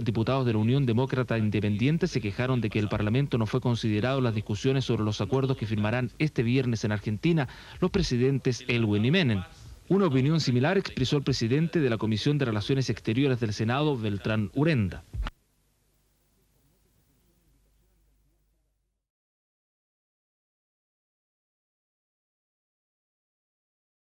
diputados de la Unión Demócrata Independiente se quejaron de que el Parlamento no fue considerado en las discusiones sobre los acuerdos que firmarán este viernes en Argentina los presidentes Elwin y Menem. Una opinión similar expresó el presidente de la Comisión de Relaciones Exteriores del Senado, Beltrán Urenda.